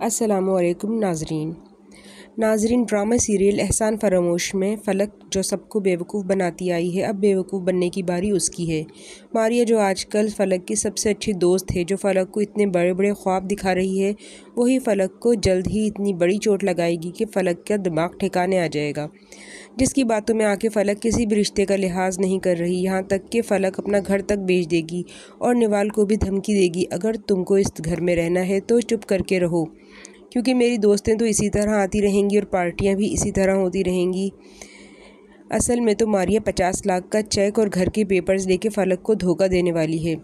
वालेकुम नाजरीन नाजरीन ड्रामा सीरियल एहसान फरामोश में फलक जो सबको बेवकूफ़ बनाती आई है अब बेवकूफ़ बनने की बारी उसकी है मारिया जो आजकल फ़लक की सबसे अच्छी दोस्त है जो फ़लक को इतने बड़े बड़े ख्वाब दिखा रही है वही फ़लक को जल्द ही इतनी बड़ी चोट लगाएगी कि फ़लक का दिमाग ठिकाने आ जाएगा जिसकी बातों में आके फलक किसी भी रिश्ते का लिहाज नहीं कर रही यहाँ तक कि फलक अपना घर तक बेच देगी और निवाल को भी धमकी देगी अगर तुमको इस घर में रहना है तो चुप करके रहो क्योंकि मेरी दोस्तें तो इसी तरह आती रहेंगी और पार्टियाँ भी इसी तरह होती रहेंगी असल में तो मारिया पचास लाख का चेक और घर के पेपर्स लेके फलक को धोखा देने वाली है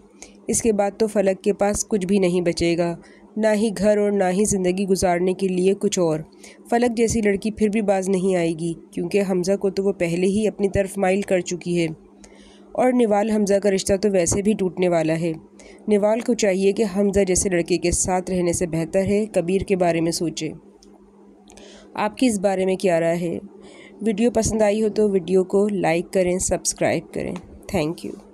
इसके बाद तो फलक के पास कुछ भी नहीं बचेगा ना ही घर और ना ही ज़िंदगी गुजारने के लिए कुछ और फलक जैसी लड़की फिर भी बाज नहीं आएगी क्योंकि हमज़ा को तो वो पहले ही अपनी तरफ माइल कर चुकी है और निवाल हमज़ा का रिश्ता तो वैसे भी टूटने वाला है निवाल को चाहिए कि हमज़ा जैसे लड़के के साथ रहने से बेहतर है कबीर के बारे में सोचे आपकी इस बारे में क्या राय है वीडियो पसंद आई हो तो वीडियो को लाइक करें सब्सक्राइब करें थैंक यू